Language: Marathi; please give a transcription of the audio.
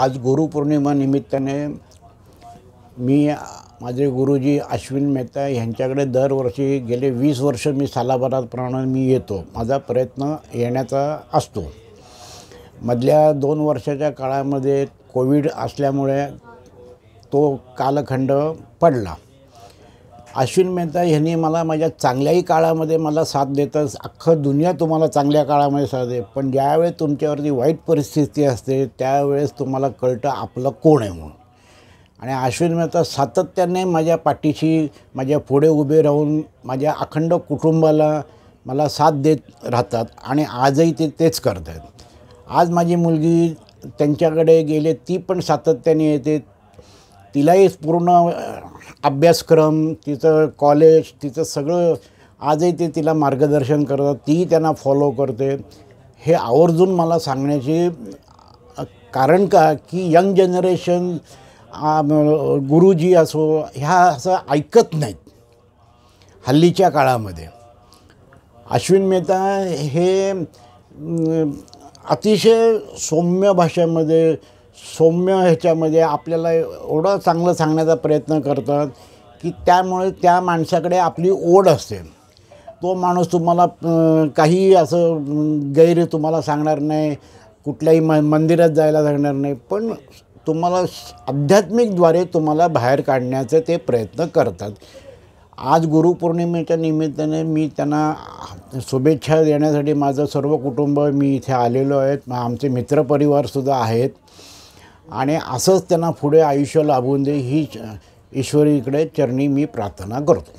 आज गुरुपौर्णिमा निमित्ताने, मी माझे गुरुजी अश्विन मेहता यांच्याकडे दरवर्षी गेले वीस वर्ष मी प्रमाण मी येतो माझा प्रयत्न येण्याचा असतो मधल्या दोन वर्षाच्या काळामध्ये कोविड असल्यामुळे तो कालखंड पडला अश्विन मेहता यांनी मला माझ्या चांगल्याही काळामध्ये मला साथ देतं अख्खं दुनिया तुम्हाला चांगल्या काळामध्ये साथ दे पण ज्यावेळेस तुमच्यावरती वाईट परिस्थिती असते त्यावेळेस तुम्हाला कळतं आपलं कोण आहे म्हणून आणि अश्विन मेहता सातत्याने माझ्या पाठीशी माझ्या पुढे उभे राहून माझ्या अखंड कुटुंबाला मला साथ देत राहतात आणि आजही ते तेच करत आहेत आज माझी मुलगी त्यांच्याकडे गेले ती पण सातत्याने येते तिलाही पूर्ण अभ्यासक्रम तिचं कॉलेज तिचं सगळं आजही ते तिला मार्गदर्शन करतात तीही त्यांना फॉलो करते हे आवर्जून मला सांगण्याची कारण का की यंग जनरेशन गुरुजी असो ह्या असं ऐकत नाहीत हल्लीच्या काळामध्ये अश्विन मेहता हे अतिशय सौम्य भाषेमध्ये सौम्य ह्याच्यामध्ये आपल्याला एवढं चांगलं सांगण्याचा प्रयत्न करतात की त्यामुळे त्या माणसाकडे आपली ओढ असते तो माणूस तुम्हाला काही असं गैर तुम्हाला सांगणार नाही कुठल्याही म मंदिरात जायला सांगणार नाही पण तुम्हाला आध्यात्मिकद्वारे तुम्हाला बाहेर काढण्याचे ते प्रयत्न करतात आज गुरुपौर्णिमेच्या निमित्ताने मी त्यांना शुभेच्छा देण्यासाठी माझं सर्व कुटुंब मी इथे आलेलो आहेत आमचे मित्रपरिवारसुद्धा आहेत आणि असंच त्यांना पुढे आयुष्य लाभून दे ही ईश्वरीकडे चरणी मी प्रार्थना करतो